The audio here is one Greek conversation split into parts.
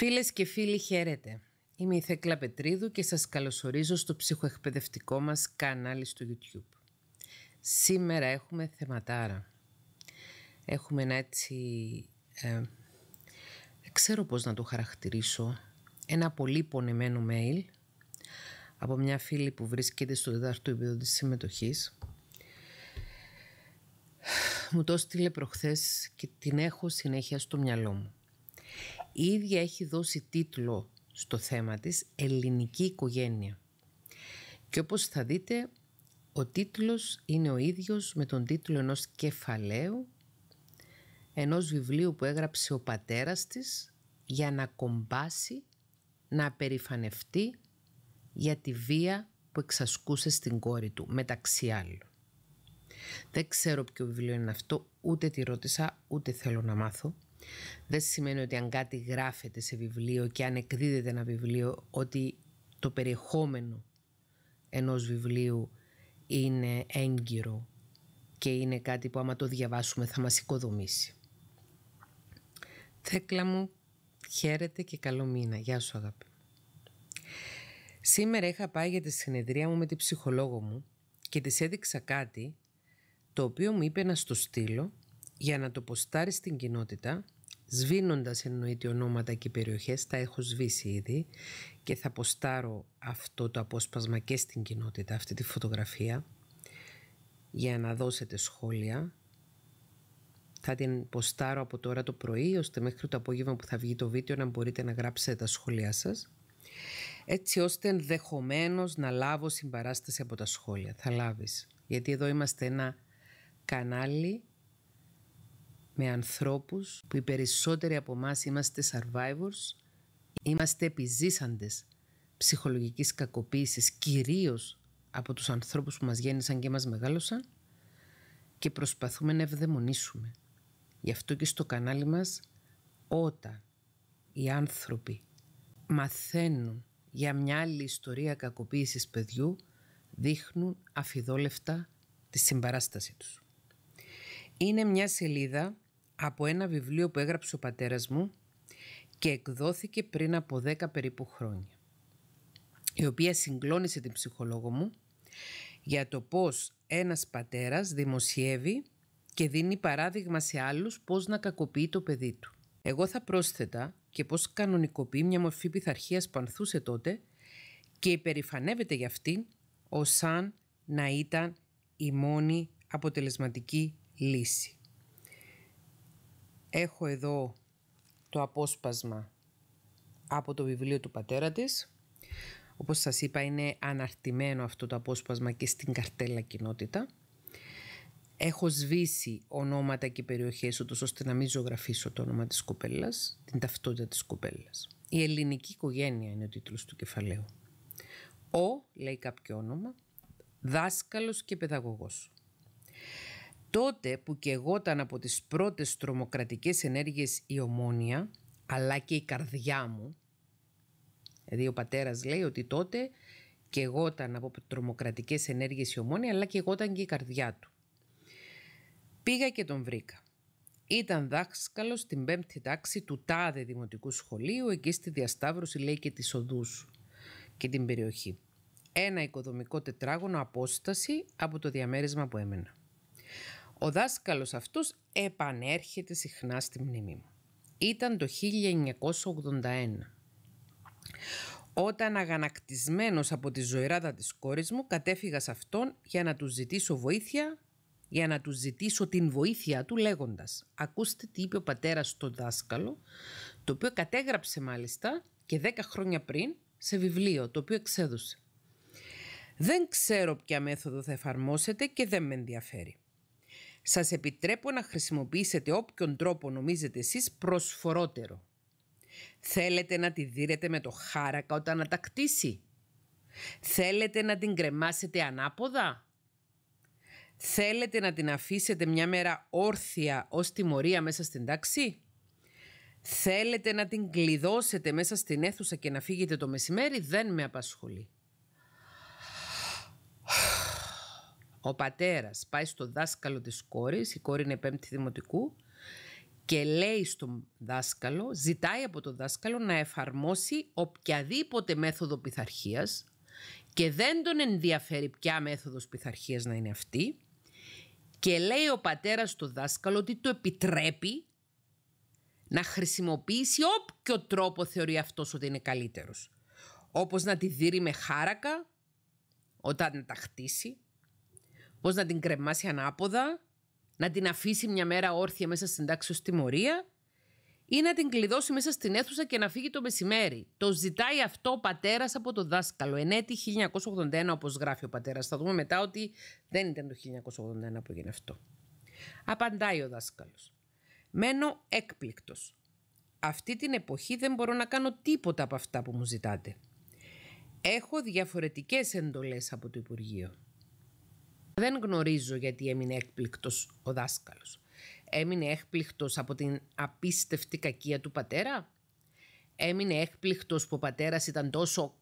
Φίλες και φίλοι χαίρετε. Είμαι η Θέκλα Πετρίδου και σας καλωσορίζω στο ψυχοεκπαιδευτικό μας κανάλι στο YouTube. Σήμερα έχουμε θεματάρα. Έχουμε ένα έτσι... Ε, δεν ξέρω πώς να το χαρακτηρίσω. Ένα πολύ πονημένο mail από μια φίλη που βρίσκεται στο τετάρτο επίπεδο της συμμετοχής. Μου το στείλε προχθές και την έχω συνέχεια στο μυαλό μου. Η ίδια έχει δώσει τίτλο στο θέμα της «Ελληνική οικογένεια». Και όπως θα δείτε, ο τίτλος είναι ο ίδιος με τον τίτλο ενός κεφαλαίου, ενός βιβλίου που έγραψε ο πατέρας της για να κομπάσει, να περηφανευτεί για τη βία που εξασκούσε στην κόρη του, μεταξύ άλλων. Δεν ξέρω ποιο βιβλίο είναι αυτό, ούτε τη ρώτησα, ούτε θέλω να μάθω. Δεν σημαίνει ότι αν κάτι γράφεται σε βιβλίο και αν εκδίδεται ένα βιβλίο ότι το περιεχόμενο ενός βιβλίου είναι έγκυρο και είναι κάτι που άμα το διαβάσουμε θα μας οικοδομήσει. Θέκλα μου, χαίρετε και καλό μήνα. Γεια σου αγάπη. Σήμερα είχα πάει για τη συνεδρία μου με την ψυχολόγο μου και της έδειξα κάτι το οποίο μου είπε να στο στείλω για να το ποστάρεις στην κοινότητα, σβήνοντας εννοείται ονόματα και περιοχές, τα έχω σβήσει ήδη και θα ποστάρω αυτό το απόσπασμα και στην κοινότητα, αυτή τη φωτογραφία, για να δώσετε σχόλια. Θα την ποστάρω από τώρα το πρωί, ώστε μέχρι το απόγευμα που θα βγει το βίντεο να μπορείτε να γράψετε τα σχόλιά σας έτσι ώστε ενδεχομένως να λάβω συμπαράσταση από τα σχόλια. Θα λάβεις. Γιατί εδώ είμαστε ένα κανάλι με ανθρώπους που οι περισσότεροι από εμάς είμαστε survivors, είμαστε επιζήσαντες ψυχολογικής κακοποίησης, κυρίως από τους ανθρώπους που μας γέννησαν και μας μεγάλωσαν και προσπαθούμε να ευδαιμονήσουμε. Γι' αυτό και στο κανάλι μας όταν οι άνθρωποι μαθαίνουν για μια άλλη ιστορία κακοποίησης παιδιού δείχνουν αφιδόλευτα τη συμπαράσταση τους. Είναι μια σελίδα από ένα βιβλίο που έγραψε ο πατέρας μου και εκδόθηκε πριν από 10 περίπου χρόνια, η οποία συγκλώνησε την ψυχολόγο μου για το πώς ένας πατέρας δημοσιεύει και δίνει παράδειγμα σε άλλους πώς να κακοποιεί το παιδί του. Εγώ θα πρόσθετα και πώς κανονικοποιεί μια μορφή πειθαρχίας που ανθούσε τότε και υπερηφανεύεται για αυτήν ως αν να ήταν η μόνη αποτελεσματική λύση. Έχω εδώ το απόσπασμα από το βιβλίο του πατέρα της. Όπως σας είπα είναι αναρτημένο αυτό το απόσπασμα και στην καρτέλα κοινότητα. Έχω σβήσει ονόματα και περιοχές ούτως ώστε να μην ζωγραφίσω το όνομα της κοπέλας, την ταυτότητα της κοπέλας. Η ελληνική οικογένεια είναι ο τίτλος του κεφαλαίου. Ο, λέει κάποιο όνομα, δάσκαλος και παιδαγωγός. Τότε που κεγόταν από τις πρώτες τρομοκρατικές ενέργειες η ομόνια, αλλά και η καρδιά μου, δηλαδή ο πατέρας λέει ότι τότε και κεγόταν από τρομοκρατικές ενέργειες η ομόνια, αλλά κεγόταν και η καρδιά του. Πήγα και τον βρήκα. Ήταν δάσκαλος στην πέμπτη τάξη του τάδε δημοτικού σχολείου, εκεί στη διασταύρωση λέει και της οδούς και την περιοχή. Ένα οικοδομικό τετράγωνο απόσταση από το διαμέρισμα που έμενα. Ο δάσκαλος αυτός επανέρχεται συχνά στη μνήμη μου. Ήταν το 1981 όταν αγανακτισμένος από τη ζωηράδα της κόρης μου κατέφυγα σε αυτόν για να του ζητήσω βοήθεια, για να του ζητήσω την βοήθεια του λέγοντας «Ακούστε τι είπε ο πατέρας στο δάσκαλο, το οποίο κατέγραψε μάλιστα και δέκα χρόνια πριν σε βιβλίο το οποίο εξέδωσε. Δεν ξέρω ποια μέθοδο θα εφαρμόσετε και δεν με ενδιαφέρει. Σας επιτρέπω να χρησιμοποιήσετε όποιον τρόπο νομίζετε εσείς προσφορότερο. Θέλετε να τη δίρετε με το χάρακα όταν ατακτήσει. Θέλετε να την κρεμάσετε ανάποδα. Θέλετε να την αφήσετε μια μέρα όρθια ως τιμωρία μέσα στην τάξη. Θέλετε να την κλειδώσετε μέσα στην αίθουσα και να φύγετε το μεσημέρι δεν με απασχολεί. Ο πατέρας πάει στο δάσκαλο της κόρης, η κόρη είναι πέμπτη δημοτικού, και λέει στον δάσκαλο, ζητάει από τον δάσκαλο να εφαρμόσει οποιαδήποτε μέθοδο πειθαρχίας και δεν τον ενδιαφέρει ποια μέθοδος πειθαρχίας να είναι αυτή και λέει ο πατέρας του δάσκαλο ότι το επιτρέπει να χρησιμοποιήσει όποιο τρόπο θεωρεί αυτός ότι είναι καλύτερος. Όπως να τη δίνει με χάρακα όταν τα χτίσει, πώς να την κρεμάσει ανάποδα, να την αφήσει μια μέρα όρθια μέσα στην τάξη ως τιμωρία ή να την κλειδώσει μέσα στην αίθουσα και να φύγει το μεσημέρι. Το ζητάει αυτό ο πατέρας από το δάσκαλο. Εν έτη 1981, όπως γράφει ο πατέρας. Θα δούμε μετά ότι δεν ήταν το 1981 που έγινε αυτό. Απαντάει ο δάσκαλος. Μένω έκπληκτος. Αυτή την εποχή δεν μπορώ να κάνω τίποτα από αυτά που μου ζητάτε. Έχω διαφορετικές εντολές από το Υπουργείο. Δεν γνωρίζω γιατί έμεινε έκπληκτος ο δάσκαλος. Έμεινε έκπληκτος από την απίστευτη κακία του πατέρα. Έμεινε έκπληκτος που ο πατέρας ήταν τόσο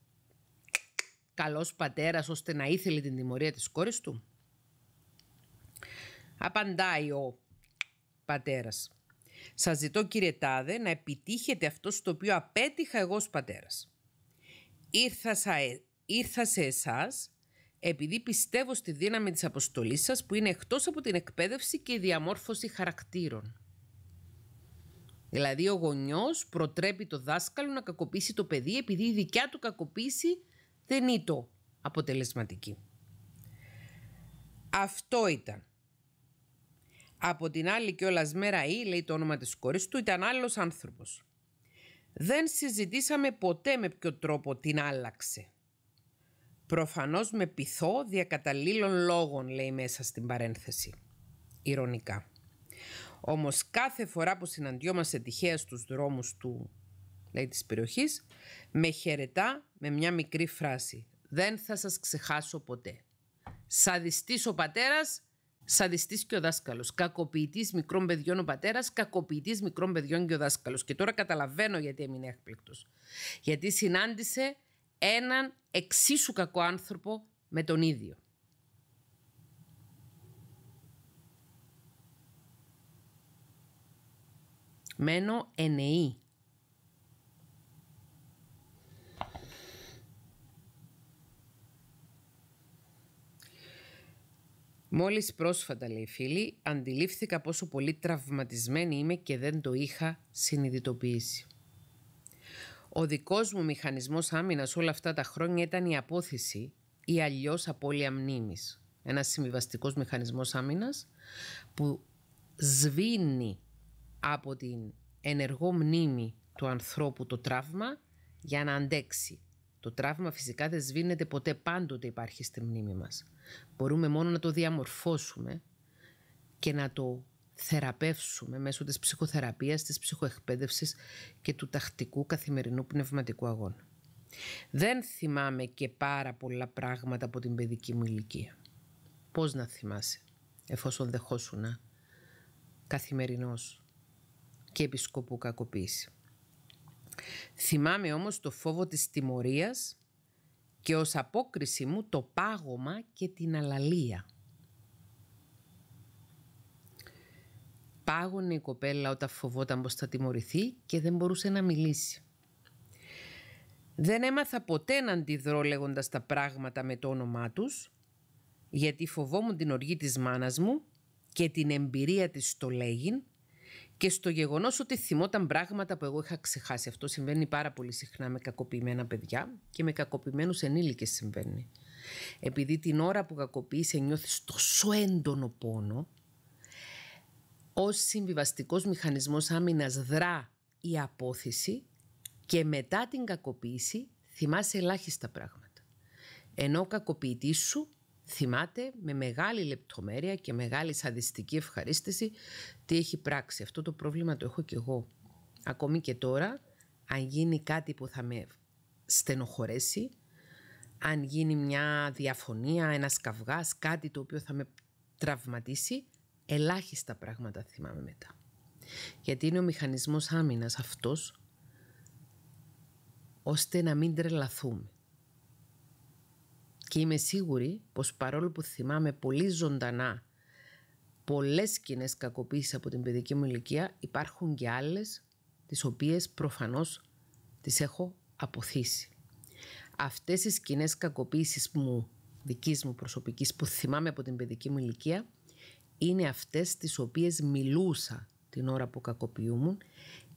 καλός πατέρας ώστε να ήθελε την τιμωρία της κόρης του. Απαντάει ο πατέρας. Σας ζητώ κύριε Τάδε να επιτύχετε αυτό στο οποίο απέτυχα εγώ ως πατέρας. Ήρθα, σε εσάς επειδή πιστεύω στη δύναμη της αποστολής σας που είναι εκτός από την εκπαίδευση και η διαμόρφωση χαρακτήρων. Δηλαδή ο γονιός προτρέπει το δάσκαλο να κακοποιήσει το παιδί επειδή η δικιά του κακοποίηση δεν είναι αποτελεσματική. Αυτό ήταν. Από την άλλη όλας μέρα ή, λέει το όνομα της κόρης του, ήταν άλλος άνθρωπος. Δεν συζητήσαμε ποτέ με ποιο τρόπο την άλλαξε. Προφανώς με πειθό διακαταλήλων λόγων, λέει μέσα στην παρένθεση. Ηρωνικά. Όμως κάθε φορά που συναντιόμαστε τυχαία στους δρόμους του, λέει, της περιοχής, με χαιρετά με μια μικρή φράση. Δεν θα σας ξεχάσω ποτέ. Σαδιστής ο πατέρας, σαδιστής και ο δάσκαλος. Κακοποιητής μικρών παιδιών ο πατέρας, κακοποιητής μικρών παιδιών και ο δάσκαλος. Και τώρα καταλαβαίνω γιατί έμεινε έκπληκτος. Γιατί συνάντησε έναν εξίσου κακό άνθρωπο με τον ίδιο. Μένω ενεή. Μόλις πρόσφατα, λέει φίλη, αντιλήφθηκα πόσο πολύ τραυματισμένη είμαι και δεν το είχα συνειδητοποιήσει. Ο δικός μου μηχανισμός άμυνας όλα αυτά τα χρόνια ήταν η απόθυση ή αλλιώς απώλεια μνήμης. Ένας συμβιβαστικός μηχανισμός άμυνας που σβήνει από την ενεργό μνήμη του ανθρώπου το τραύμα για να αντέξει. Το τραύμα φυσικά δεν σβήνεται ποτέ, πάντοτε υπάρχει στη μνήμη μας. Μπορούμε μόνο να το διαμορφώσουμε και να το θεραπεύσουμε μέσω της ψυχοθεραπείας, της ψυχοεκπαίδευσης και του τακτικού καθημερινού πνευματικού αγώνα. Δεν θυμάμαι και πάρα πολλά πράγματα από την παιδική μου ηλικία. Πώς να θυμάσαι, εφόσον δεχόσουν καθημερινός και επισκοπού κακοποίηση. Θυμάμαι όμως το φόβο της τιμωρίας και ως απόκριση μου το πάγωμα και την αλαλία. πάγωνε η κοπέλα όταν φοβόταν πως θα τιμωρηθεί και δεν μπορούσε να μιλήσει. Δεν έμαθα ποτέ να αντιδρώ λέγοντας τα πράγματα με το όνομά τους, γιατί φοβόμουν την οργή της μάνας μου και την εμπειρία της στο λέγειν και στο γεγονός ότι θυμόταν πράγματα που εγώ είχα ξεχάσει. Αυτό συμβαίνει πάρα πολύ συχνά με κακοποιημένα παιδιά και με κακοποιημένους ενήλικες συμβαίνει. Επειδή την ώρα που κακοποιείσαι νιώθεις τόσο έντονο πόνο ως συμβιβαστικός μηχανισμός άμυνας δρά η απόθεση και μετά την κακοποίηση θυμάσαι ελάχιστα πράγματα. Ενώ ο κακοποιητής σου θυμάται με μεγάλη λεπτομέρεια και μεγάλη σαδιστική ευχαρίστηση τι έχει πράξει. Αυτό το πρόβλημα το έχω και εγώ. Ακόμη και τώρα, αν γίνει κάτι που θα με στενοχωρέσει, αν γίνει μια διαφωνία, ένας καυγάς, κάτι το οποίο θα με τραυματίσει, ελάχιστα πράγματα θυμάμαι μετά. Γιατί είναι ο μηχανισμός άμυνας αυτός ώστε να μην τρελαθούμε. Και είμαι σίγουρη πως παρόλο που θυμάμαι πολύ ζωντανά πολλές σκηνές κακοποίησης από την παιδική μου ηλικία υπάρχουν και άλλες τις οποίες προφανώς τις έχω αποθήσει. Αυτές οι σκηνές κακοποίησης μου δικής μου προσωπικής που θυμάμαι από την παιδική μου ηλικία είναι αυτές τις οποίες μιλούσα την ώρα που κακοποιούμουν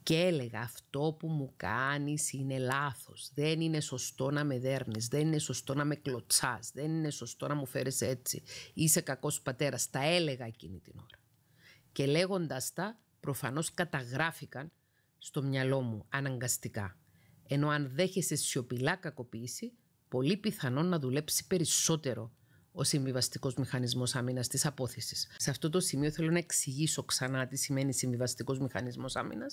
και έλεγα αυτό που μου κάνεις είναι λάθος, δεν είναι σωστό να με δέρνεις, δεν είναι σωστό να με κλωτσάς, δεν είναι σωστό να μου φέρεις έτσι, είσαι κακός πατέρας, τα έλεγα εκείνη την ώρα. Και λέγοντας τα προφανώς καταγράφηκαν στο μυαλό μου αναγκαστικά. Ενώ αν δέχεσαι σιωπηλά κακοποίηση, πολύ πιθανόν να δουλέψει περισσότερο ο συμβιβαστικός μηχανισμός άμυνας της απόθεσης. Σε αυτό το σημείο θέλω να εξηγήσω ξανά τι σημαίνει συμβιβαστικός μηχανισμός άμυνας.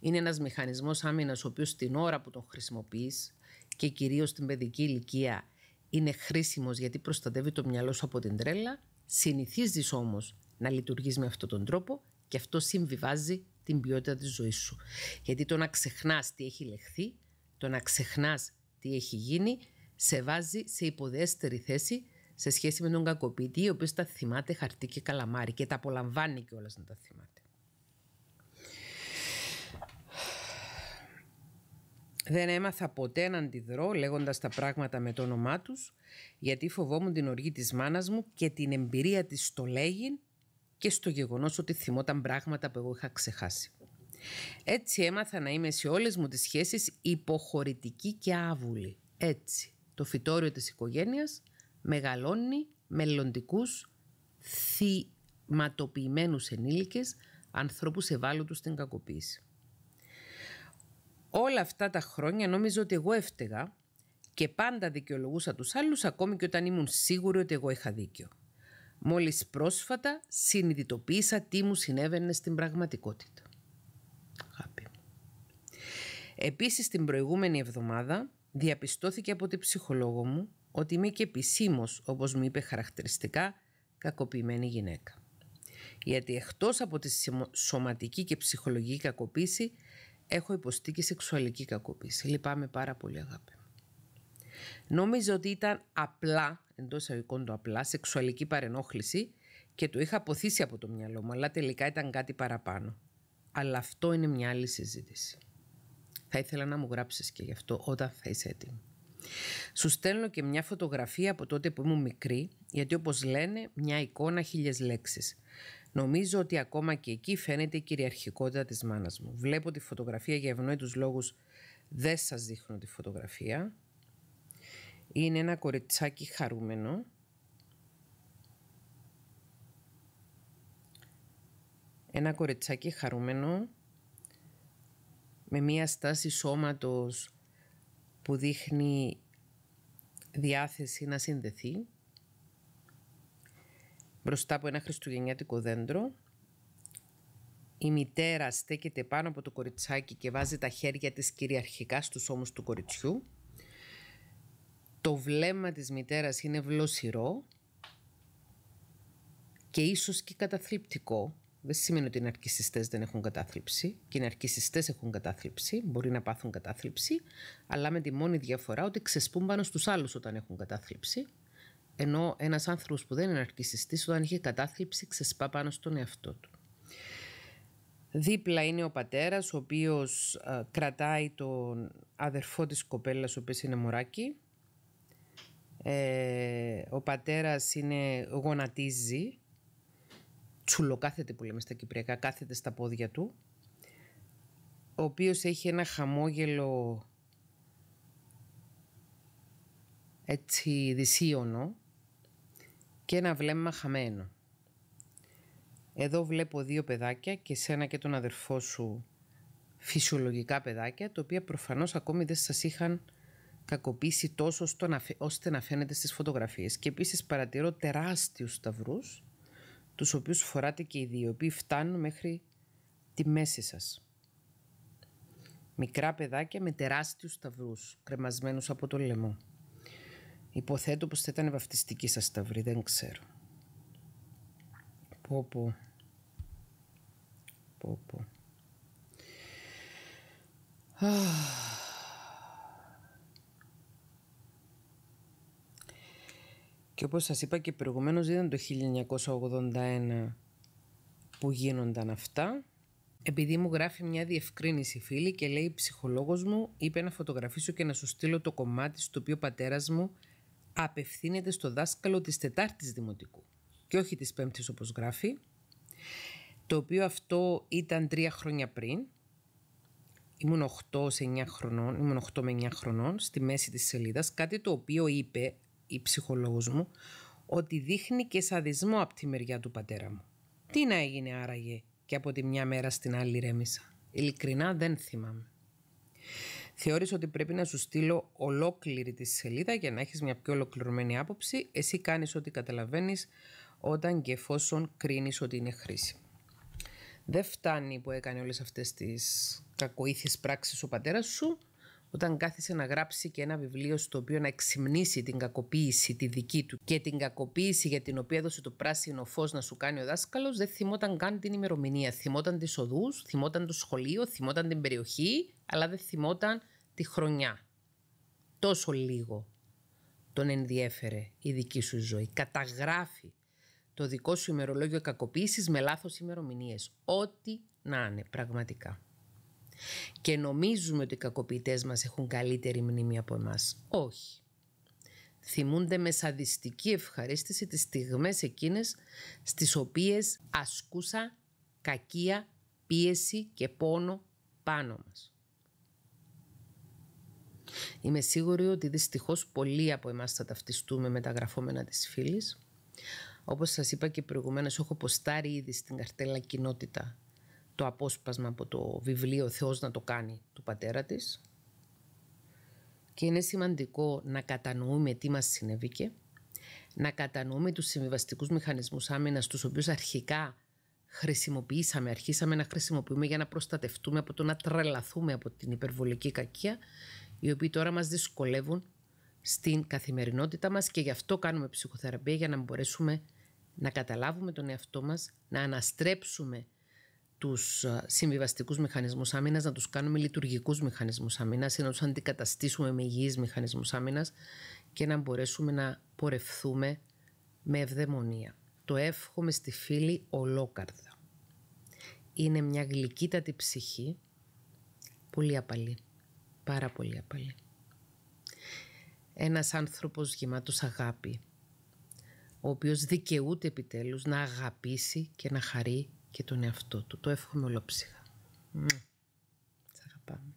Είναι ένας μηχανισμός άμυνας, ο οποίος την ώρα που τον χρησιμοποιείς και κυρίως στην παιδική ηλικία είναι χρήσιμος γιατί προστατεύει το μυαλό σου από την τρέλα. Συνηθίζεις όμως να λειτουργείς με αυτόν τον τρόπο και αυτό συμβιβάζει την ποιότητα της ζωής σου. Γιατί το να ξεχνάς τι έχει λεχθεί, το να ξεχνάς τι έχει γίνει, σε βάζει σε υποδέστερη θέση σε σχέση με τον κακοποιητή, ο οποίος τα θυμάται χαρτί και καλαμάρι και τα απολαμβάνει κιόλας να τα θυμάται. Δεν έμαθα ποτέ να αντιδρώ λέγοντας τα πράγματα με το όνομά τους γιατί φοβόμουν την οργή της μάνας μου και την εμπειρία της στο λέγειν και στο γεγονός ότι θυμόταν πράγματα που εγώ είχα ξεχάσει. Έτσι έμαθα να είμαι σε όλες μου τις σχέσεις υποχωρητική και άβουλη. Έτσι. Το φυτόριο της οικογένειας μεγαλώνει μελλοντικούς θυματοποιημένους ενήλικες, ανθρώπους ευάλωτους στην κακοποίηση. Όλα αυτά τα χρόνια νόμιζα ότι εγώ έφταιγα και πάντα δικαιολογούσα τους άλλους ακόμη και όταν ήμουν σίγουρη ότι εγώ είχα δίκιο. Μόλις πρόσφατα συνειδητοποίησα τι μου συνέβαινε στην πραγματικότητα. Αγάπη. Επίσης την προηγούμενη εβδομάδα διαπιστώθηκε από την ψυχολόγο μου ότι είμαι και επισήμως, όπως μου είπε χαρακτηριστικά, κακοποιημένη γυναίκα. Γιατί εκτός από τη σωματική και ψυχολογική κακοποίηση, έχω υποστεί και σεξουαλική κακοποίηση. Λυπάμαι πάρα πολύ αγάπη. Νόμιζα ότι ήταν απλά, εντός εισαγωγικών το απλά, σεξουαλική παρενόχληση και το είχα αποθήσει από το μυαλό μου, αλλά τελικά ήταν κάτι παραπάνω. Αλλά αυτό είναι μια άλλη συζήτηση. Θα ήθελα να μου γράψεις και γι' αυτό όταν θα είσαι έτοιμη. Σου στέλνω και μια φωτογραφία από τότε που ήμουν μικρή, γιατί όπως λένε, μια εικόνα χίλιες λέξεις. Νομίζω ότι ακόμα και εκεί φαίνεται η κυριαρχικότητα της μάνας μου. Βλέπω τη φωτογραφία για ευνόητους λόγους δεν σας δείχνω τη φωτογραφία. Είναι ένα κοριτσάκι χαρούμενο. Ένα κοριτσάκι χαρούμενο με μία στάση σώματος που δείχνει διάθεση να συνδεθεί μπροστά από ένα χριστουγεννιάτικο δέντρο. Η μητέρα στέκεται πάνω από το κοριτσάκι και βάζει τα χέρια της κυριαρχικά στους ώμους του κοριτσιού. Το βλέμμα της μητέρας είναι βλοσιρό και ίσως και καταθλιπτικό δεν σημαίνει ότι οι ναρκιστέ δεν έχουν κατάθλιψη. Και οι ναρκιστέ έχουν κατάθλιψη, μπορεί να πάθουν κατάθλιψη, αλλά με τη μόνη διαφορά ότι ξεσπούν πάνω στους άλλους όταν έχουν κατάθλιψη. Ενώ ένας άνθρωπος που δεν είναι ναρκιστή, όταν έχει κατάθλιψη, ξεσπά πάνω στον εαυτό του. Δίπλα είναι ο πατέρας, ο οποίος ε, κρατάει τον αδερφό της κοπέλας, ο οποίος είναι μωράκι. Ε, ο πατέρας είναι γονατίζει τσουλοκάθεται που λέμε στα κυπριακά, κάθεται στα πόδια του, ο οποίος έχει ένα χαμόγελο έτσι δυσίωνο και ένα βλέμμα χαμένο. Εδώ βλέπω δύο παιδάκια και σένα και τον αδερφό σου φυσιολογικά παιδάκια, τα οποία προφανώς ακόμη δεν σας είχαν κακοποίησει τόσο ώστε να φαίνεται στις φωτογραφίες. Και επίσης παρατηρώ τεράστιους σταυρούς, τους οποίους φοράτε και οι δύο, οι οποίοι φτάνουν μέχρι τη μέση σας. Μικρά παιδάκια με τεράστιους σταυρούς, κρεμασμένους από το λαιμό. Υποθέτω πως θα ήταν βαφτιστική σας σταυρή, δεν ξέρω. Πω πω. Πω Και όπως σας είπα και προηγουμένως ήταν το 1981 που γίνονταν αυτά. Επειδή μου γράφει μια διευκρίνηση φίλη και λέει ψυχολόγος μου είπε να φωτογραφίσω και να σου στείλω το κομμάτι στο οποίο ο πατέρας μου απευθύνεται στο δάσκαλο της Τετάρτης Δημοτικού και όχι της Πέμπτης όπως γράφει το οποίο αυτό ήταν τρία χρόνια πριν ήμουν 8 σε 9 χρονών, ήμουν 8 με 9 χρονών στη μέση της σελίδας κάτι το οποίο είπε η ψυχολόγος μου, ότι δείχνει και σαδισμό από τη μεριά του πατέρα μου. Τι να έγινε άραγε και από τη μια μέρα στην άλλη ρέμισα. Ειλικρινά δεν θυμάμαι. Θεώρησε ότι πρέπει να σου στείλω ολόκληρη τη σελίδα για να έχεις μια πιο ολοκληρωμένη άποψη. Εσύ κάνεις ό,τι καταλαβαίνεις όταν και εφόσον κρίνεις ότι είναι χρήση. Δεν φτάνει που έκανε όλες αυτές τις Κακοήθεις πράξεις ο πατέρας σου όταν κάθισε να γράψει και ένα βιβλίο στο οποίο να εξυμνήσει την κακοποίηση τη δική του και την κακοποίηση για την οποία έδωσε το πράσινο φως να σου κάνει ο δάσκαλος, δεν θυμόταν καν την ημερομηνία. Θυμόταν τις οδούς, θυμόταν το σχολείο, θυμόταν την περιοχή, αλλά δεν θυμόταν τη χρονιά. Τόσο λίγο τον ενδιέφερε η δική σου ζωή. Καταγράφει το δικό σου ημερολόγιο κακοποίησης με λάθος ημερομηνίες. Ό,τι να είναι πραγματικά και νομίζουμε ότι οι κακοποιητές μας έχουν καλύτερη μνήμη από εμάς. Όχι. Θυμούνται με σαδιστική ευχαρίστηση τις στιγμές εκείνες στις οποίες ασκούσα κακία, πίεση και πόνο πάνω μας. Είμαι σίγουρη ότι δυστυχώς πολλοί από εμάς θα ταυτιστούμε με τα γραφόμενα της φίλης. Όπως σας είπα και προηγουμένως έχω ποστάρει ήδη στην καρτέλα κοινότητα το απόσπασμα από το βιβλίο «Θεός να το κάνει» του πατέρα της και είναι σημαντικό να κατανοούμε τι μας συνέβηκε, να κατανοούμε τους συμβιβαστικούς μηχανισμούς άμυνας τους οποίους αρχικά χρησιμοποιήσαμε, αρχίσαμε να χρησιμοποιούμε για να προστατευτούμε από το να τρελαθούμε από την υπερβολική κακία οι οποίοι τώρα μας δυσκολεύουν στην καθημερινότητα μας και γι' αυτό κάνουμε ψυχοθεραπεία για να μπορέσουμε να καταλάβουμε τον εαυτό μας, να αναστρέψουμε τους συμβιβαστικούς μηχανισμούς άμυνας, να τους κάνουμε λειτουργικούς μηχανισμούς άμυνας, ή να τους αντικαταστήσουμε με υγιείς μηχανισμούς άμυνας, και να μπορέσουμε να πορευθούμε με ευδαιμονία. Το εύχομαι στη φίλη ολόκαρδα. Είναι μια γλυκύτατη ψυχή, πολύ απαλή, πάρα πολύ απαλή. Ένας άνθρωπος γεμάτος αγάπη, ο οποίος δικαιούται επιτέλους να αγαπήσει και να χαρεί και τον εαυτό του. Το εύχομαι ολόψυχα. Σ' αγαπάμε.